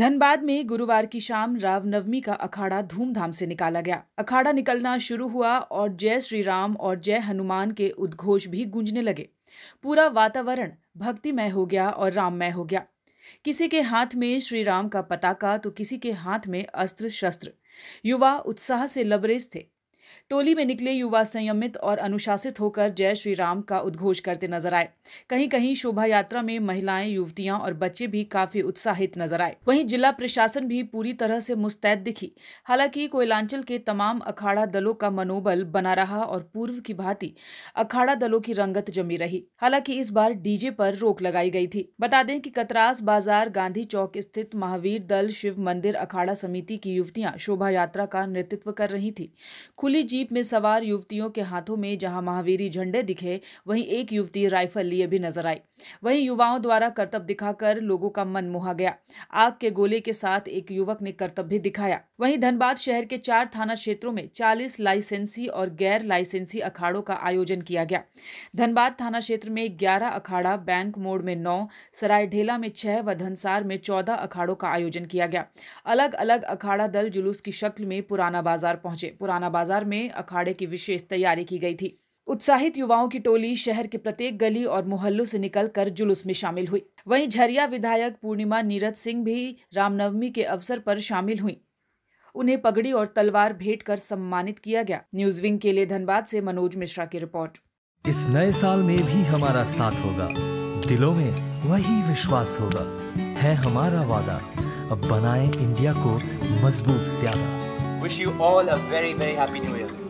धनबाद में गुरुवार की शाम रामनवमी का अखाड़ा धूमधाम से निकाला गया अखाड़ा निकलना शुरू हुआ और जय श्री राम और जय हनुमान के उद्घोष भी गूंजने लगे पूरा वातावरण भक्तिमय हो गया और राममय हो गया किसी के हाथ में श्री राम का पताका तो किसी के हाथ में अस्त्र शस्त्र युवा उत्साह से लबरेज थे टोली में निकले युवा संयमित और अनुशासित होकर जय श्री राम का उद्घोष करते नजर आए कहीं कहीं शोभा यात्रा में महिलाएं युवतियां और बच्चे भी काफी उत्साहित नजर आए वहीं जिला प्रशासन भी पूरी तरह से मुस्तैद दिखी हालांकि कोयलांचल के तमाम अखाड़ा दलों का मनोबल बना रहा और पूर्व की भांति अखाड़ा दलों की रंगत जमी रही हालांकि इस बार डीजे पर रोक लगाई गई थी बता दें कि कतरास बाजार गांधी चौक स्थित महावीर दल शिव मंदिर अखाड़ा समिति की युवतियां शोभा यात्रा का नेतृत्व कर रही थी खुली खुली जीप में सवार युवतियों के हाथों में जहां महावीरी झंडे दिखे वहीं एक युवती राइफल लिए भी नजर आई वहीं युवाओं द्वारा करतब दिखाकर लोगों का मन मोहा गया आग के गोले के साथ एक युवक ने कर्तव्य भी दिखाया वहीं धनबाद शहर के चार थाना क्षेत्रों में 40 लाइसेंसी और गैर लाइसेंसी अखाड़ों का आयोजन किया गया धनबाद थाना क्षेत्र में 11 अखाड़ा बैंक मोड़ में 9, सरायढेला में 6 व धनसार में 14 अखाड़ों का आयोजन किया गया अलग अलग अखाड़ा दल जुलूस की शक्ल में पुराना बाजार पहुंचे पुराना बाजार में अखाड़े की विशेष तैयारी की गई थी उत्साहित युवाओं की टोली शहर के प्रत्येक गली और मोहल्लों से निकलकर जुलूस में शामिल हुई वहीं झरिया विधायक पूर्णिमा नीरज सिंह भी रामनवमी के अवसर पर शामिल हुई उन्हें पगड़ी और तलवार भेंट कर सम्मानित किया गया न्यूज विंग के लिए धनबाद से मनोज मिश्रा की रिपोर्ट इस नए साल में भी हमारा साथ होगा दिलों में वही विश्वास होगा है हमारा वादा अब बनाए इंडिया को मजबूत ज्यादा wish you all a very very happy new year